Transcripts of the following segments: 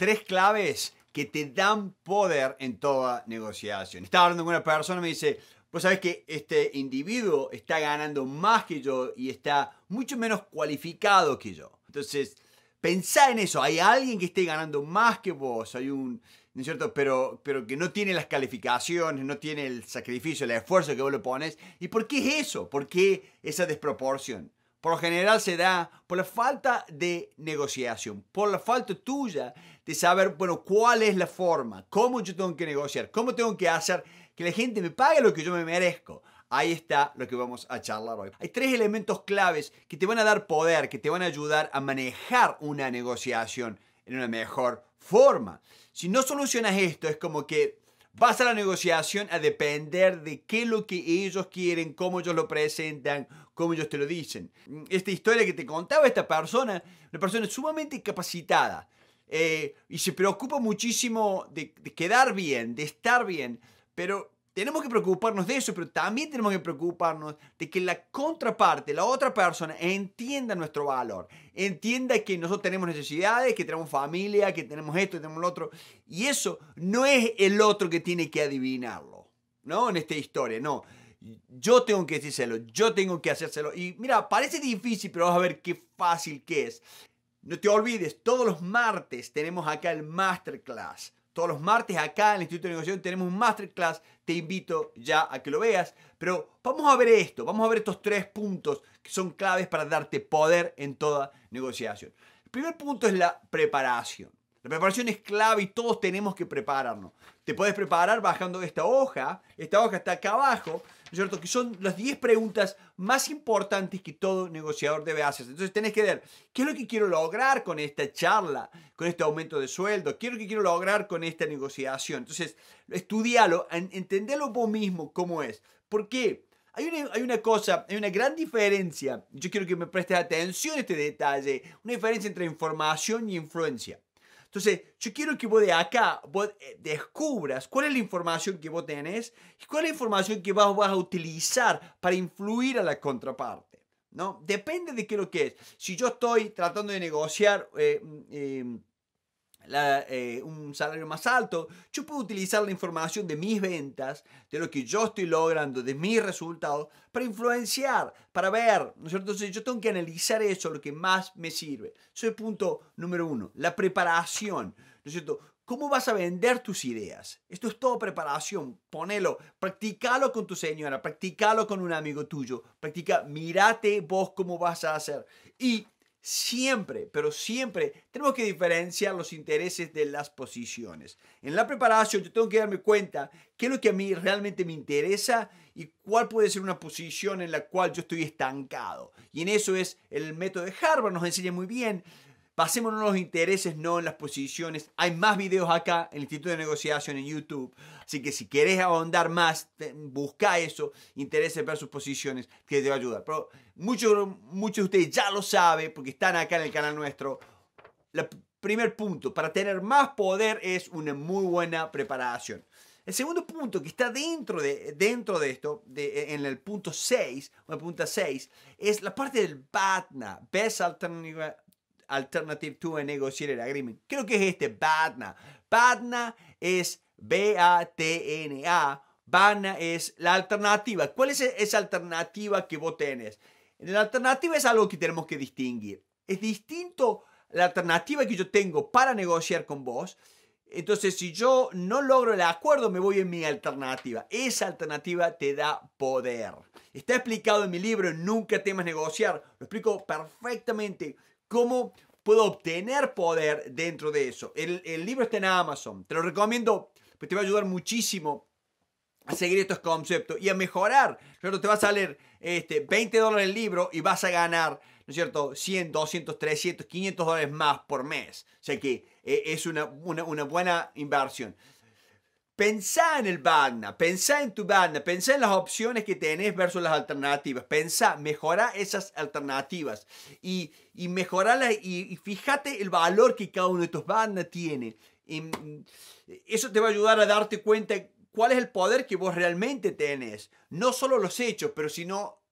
tres claves que te dan poder en toda negociación. Estaba hablando con una persona, me dice, vos sabés que este individuo está ganando más que yo y está mucho menos cualificado que yo. Entonces, pensá en eso, hay alguien que esté ganando más que vos, hay un, ¿no cierto? Pero, pero que no tiene las calificaciones, no tiene el sacrificio, el esfuerzo que vos le pones. ¿Y por qué es eso? ¿Por qué esa desproporción? Por lo general se da por la falta de negociación, por la falta tuya de saber, bueno, cuál es la forma, cómo yo tengo que negociar, cómo tengo que hacer que la gente me pague lo que yo me merezco. Ahí está lo que vamos a charlar hoy. Hay tres elementos claves que te van a dar poder, que te van a ayudar a manejar una negociación en una mejor forma. Si no solucionas esto, es como que vas a la negociación a depender de qué es lo que ellos quieren, cómo ellos lo presentan, como ellos te lo dicen. Esta historia que te contaba esta persona, una persona sumamente capacitada eh, y se preocupa muchísimo de, de quedar bien, de estar bien, pero tenemos que preocuparnos de eso, pero también tenemos que preocuparnos de que la contraparte, la otra persona, entienda nuestro valor, entienda que nosotros tenemos necesidades, que tenemos familia, que tenemos esto, que tenemos lo otro, y eso no es el otro que tiene que adivinarlo, ¿no? En esta historia, no. Yo tengo que decírselo, yo tengo que hacérselo. Y mira, parece difícil, pero vamos a ver qué fácil que es. No te olvides, todos los martes tenemos acá el masterclass. Todos los martes acá en el Instituto de Negociación tenemos un masterclass. Te invito ya a que lo veas. Pero vamos a ver esto, vamos a ver estos tres puntos que son claves para darte poder en toda negociación. El primer punto es la preparación. La preparación es clave y todos tenemos que prepararnos. Te puedes preparar bajando esta hoja. Esta hoja está acá abajo, ¿no es cierto? Que son las 10 preguntas más importantes que todo negociador debe hacer. Entonces tenés que ver, ¿qué es lo que quiero lograr con esta charla? Con este aumento de sueldo. ¿Qué es lo que quiero lograr con esta negociación? Entonces, estudialo, entenderlo vos mismo cómo es. ¿Por qué? Hay una, hay una, cosa, hay una gran diferencia. Yo quiero que me prestes atención a este detalle. Una diferencia entre información y influencia. Entonces, yo quiero que vos de acá vos eh, descubras cuál es la información que vos tenés y cuál es la información que vos vas a utilizar para influir a la contraparte. ¿no? Depende de qué lo que es. Si yo estoy tratando de negociar eh, mm, eh, eh, un salario más alto, yo puedo utilizar la información de mis ventas, de lo que yo estoy logrando, de mis resultados, para influenciar, para ver, ¿no es cierto? Entonces yo tengo que analizar eso, lo que más me sirve. Eso es punto número uno, la preparación, ¿no es cierto? ¿Cómo vas a vender tus ideas? Esto es todo preparación. Ponelo, practicalo con tu señora, practicalo con un amigo tuyo, practica, mírate vos cómo vas a hacer. Y Siempre, pero siempre tenemos que diferenciar los intereses de las posiciones. En la preparación yo tengo que darme cuenta qué es lo que a mí realmente me interesa y cuál puede ser una posición en la cual yo estoy estancado. Y en eso es el método de Harvard, nos enseña muy bien Basémonos los intereses, no en las posiciones. Hay más videos acá en el Instituto de Negociación en YouTube. Así que si querés ahondar más, busca eso, intereses versus posiciones, que te va a ayudar. Pero muchos, muchos de ustedes ya lo saben porque están acá en el canal nuestro. El primer punto, para tener más poder es una muy buena preparación. El segundo punto que está dentro de, dentro de esto, en el punto 6, o el punto 6, es la parte del BATNA, Best Alternative, Alternative to a el Agreement. Creo que es este, BATNA. BATNA es B-A-T-N-A. BATNA es la alternativa. ¿Cuál es e-, esa alternativa que vos tenés? La alternativa es algo que tenemos que distinguir. Es distinto la alternativa que yo tengo para negociar con vos. Entonces, si yo no logro el acuerdo, me voy en mi alternativa. Esa alternativa te da poder. Está explicado en mi libro Nunca temas negociar. Lo explico perfectamente cómo puedo obtener poder dentro de eso. El, libro está en Amazon, te lo recomiendo, pues te va a ayudar muchísimo a seguir estos conceptos y a mejorar. Te va a salir este, 20 dólares el libro y vas a ganar, ¿no es cierto?, 100, 200, 300, 500 dólares más por mes. O sea que eh, es una buena inversión. Pensá en el BAGNA, pensá en tu BADNA, pensá en las opciones que tenés versus las alternativas. Pensá, mejorá esas alternativas y, y y, fíjate el valor que cada uno de tus bandas tiene. Em, eso te va a ayudar a darte cuenta cuál es el poder que vos realmente tenés. No solo los hechos, pero sino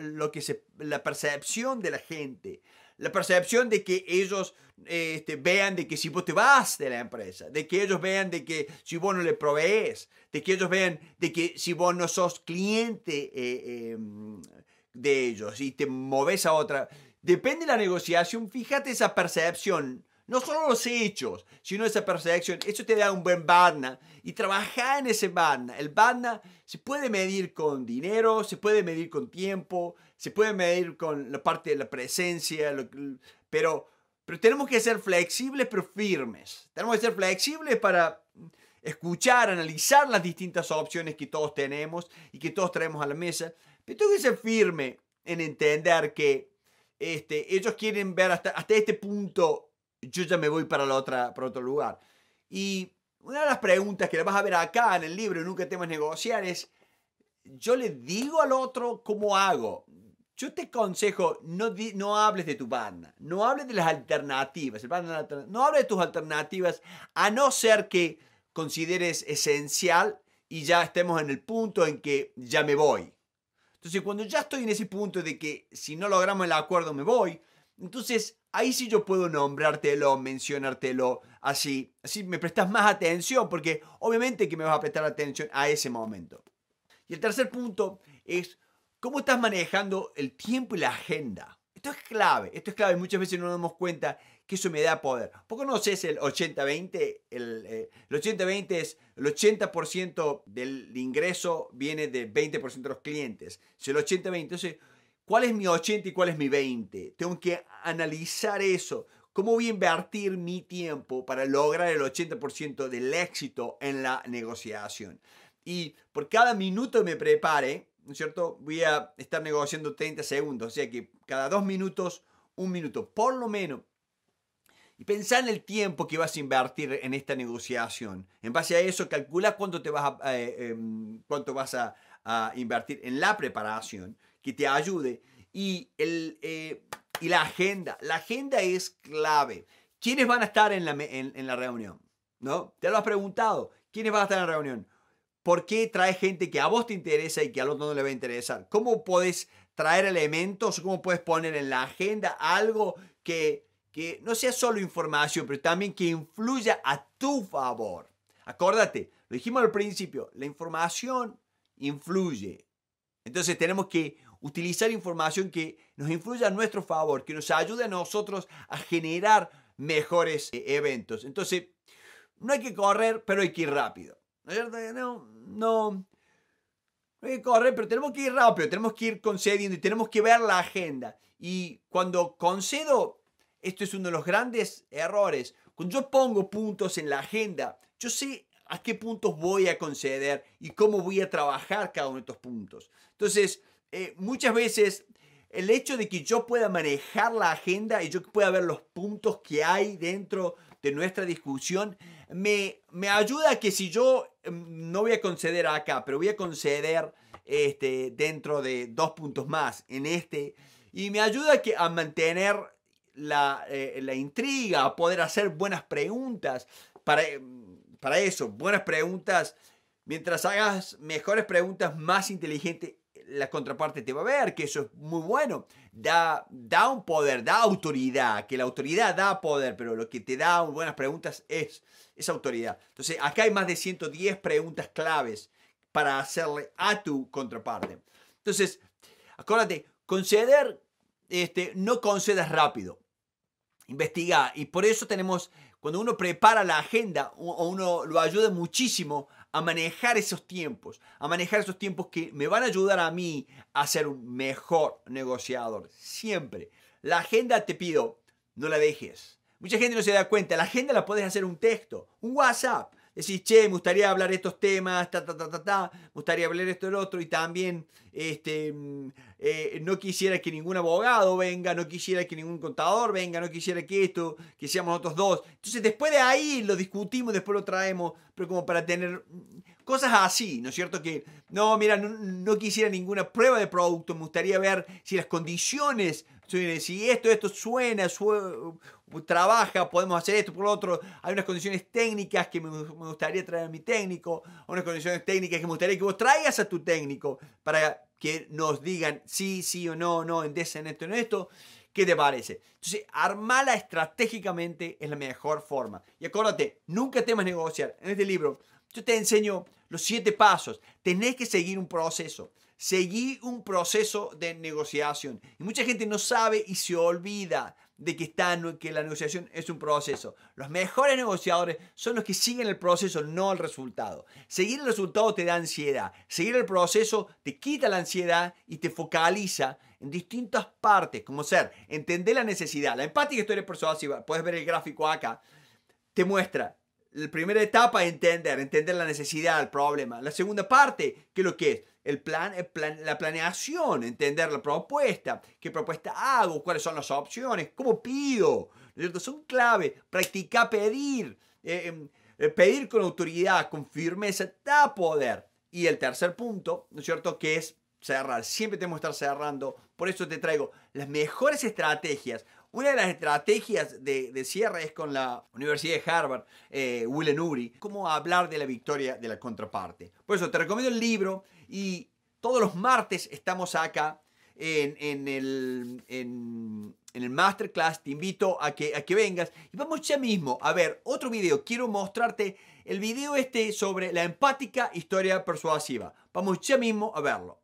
lo que la percepción de la gente, la percepción de que ellos este, vean de que si vos te vas de la empresa, de que ellos vean de que si vos no le provees, de que ellos vean de que si vos no sos cliente eh, em, de ellos y te moves a otra. Depende de la negociación, fíjate esa percepción no solo los hechos, sino esa percepción. Eso te da un buen barna. Y trabajar en ese barna. El barna se puede medir con dinero, se puede medir con tiempo, se puede medir con la parte de la presencia, pero, pero tenemos que ser flexibles pero firmes. Tenemos que ser flexibles para escuchar, analizar las distintas opciones que todos tenemos y que todos traemos a la mesa. Pero tengo que ser firme en entender que este, ellos quieren ver hasta, hasta este punto yo ya me voy para, la otra, para otro lugar. Y una de las preguntas que le vas a ver acá en el libro Nunca temas negociar es, yo le digo al otro cómo hago. Yo te aconsejo, no, no hables de tu banda, no hables de las alternativas, no hables de tus alternativas, a no ser que consideres esencial y ya estemos en el punto en que ya me voy. Entonces, cuando ya estoy en ese punto de que si no logramos el acuerdo me voy, entonces, ahí sí yo puedo nombrártelo, mencionártelo, así. Así me prestas más atención, porque obviamente que me vas a prestar atención a ese momento. Y el tercer punto es cómo estás manejando el tiempo y la agenda. Esto es clave, esto es clave. Muchas veces no nos damos cuenta que eso me da poder. no sé eh, es el 80-20? El, el 80-20 es el 80% del ingreso viene del 20% de los clientes. Si el 80-20, entonces ¿Cuál es mi 80 y cuál es mi 20? Tengo que analizar eso. ¿Cómo voy a invertir mi tiempo para lograr el 80% del éxito en la negociación? Y por cada minuto que me prepare, ¿no es cierto? Voy a estar negociando 30 segundos. O sea que cada dos minutos, un minuto, por lo menos. Y pensá en el tiempo que vas a invertir en esta negociación. En base a eso, calcula cuánto, te vas a, eh, em, cuánto vas a, a invertir en la preparación que te ayude. Y, el, eh, y la agenda, la agenda es clave. ¿Quiénes van a estar en la, en, la reunión? ¿No? ¿Te lo has preguntado? ¿Quiénes van a estar en la reunión? ¿Por qué traes gente que a vos te interesa y que al otro no le va a interesar? ¿Cómo puedes traer elementos? ¿Cómo puedes poner en la agenda algo que, que no sea solo información, pero también que influya a tu favor? Acuérdate. lo dijimos al principio, la información influye. Entonces tenemos que utilizar información que nos influya a nuestro favor, que nos ayude a nosotros a generar mejores eh, eventos. Entonces, no hay que correr, pero hay que ir rápido. No, no, hay que correr, pero tenemos que ir rápido, tenemos que ir concediendo y tenemos que ver la agenda. Y cuando concedo, esto es uno de los grandes errores, cuando yo pongo puntos en la agenda, yo sé qué puntos voy a conceder y cómo voy a trabajar cada uno de estos puntos. Entonces, eh, muchas veces el hecho de que yo pueda manejar la agenda y yo pueda ver los puntos que hay dentro de nuestra discusión, me, ayuda a que si yo em, no voy a conceder acá, pero voy a conceder este, dentro de dos puntos más en este, y me ayuda a, mantener la, eh, la intriga, a poder hacer buenas preguntas para em, para eso, buenas preguntas. Mientras hagas mejores preguntas, más inteligente la contraparte te va a ver, que eso es muy bueno. Da, da un poder, da autoridad, que la autoridad da poder, pero lo que te da buenas preguntas es, esa autoridad. Entonces, acá hay más de 110 preguntas claves para hacerle a tu contraparte. Entonces, acuérdate, conceder, este, no concedas rápido. Investiga. Y por eso tenemos cuando uno prepara la agenda, uno lo ayuda muchísimo a manejar esos tiempos, a manejar esos tiempos que me van a ayudar a mí a ser un mejor negociador. Siempre. La agenda te pido, no la dejes. Mucha gente no se da cuenta, la agenda la puedes hacer un texto, un WhatsApp, decís, che, me gustaría hablar estos temas, ta, ta, ta, ta, ta, me gustaría hablar esto el otro, y también este, mm, eh, no quisiera que ningún abogado venga, no quisiera que ningún contador venga, no quisiera que esto, que seamos nosotros dos. Entonces después de ahí lo discutimos, después lo traemos, pero como para tener Cosas así, ¿no es cierto? Que, no, mira, no, quisiera ninguna prueba de producto, me gustaría ver si las condiciones si esto, esto suena, su, trabaja, podemos hacer esto, por lo otro, hay unas condiciones técnicas que me, gustaría traer a mi técnico, unas condiciones técnicas que me gustaría que vos traigas a tu técnico para que nos digan sí, sí o no, no, en esto, en esto, en esto. ¿Qué te parece? Entonces, armarla estratégicamente es la mejor forma. Y acuérdate, nunca temas negociar. En este libro, yo te enseño los siete pasos. Tenés que seguir un proceso. Seguí un proceso de negociación. Y mucha gente no sabe y se olvida de que, está, que la negociación es un proceso. Los mejores negociadores son los que siguen el proceso, no el resultado. Seguir el resultado te da ansiedad. Seguir el proceso te quita la ansiedad y te focaliza en distintas partes, como ser, entender la necesidad. La empática historia Si puedes ver el gráfico acá, te muestra la primera etapa, entender, entender la necesidad, el problema. La segunda parte, que lo que es el plan, la planeación, entender la propuesta, qué propuesta hago, cuáles son las opciones, cómo pido, ¿no son clave, practicar pedir, eh, em, eh, pedir con autoridad, con firmeza, da poder. Y el tercer punto, ¿no es cierto?, que es cerrar. Siempre tenemos que estar cerrando por eso te traigo las mejores estrategias. Una de las estrategias de, cierre es con la Universidad de Harvard, eh, Willen Uri, cómo hablar de la victoria de la contraparte. Por eso te recomiendo el libro y todos los martes estamos acá en, el, en, en, el, masterclass. Te invito a que, a que vengas. Y vamos ya mismo a ver otro video. Quiero mostrarte el video este sobre la empática historia persuasiva. Vamos ya mismo a verlo.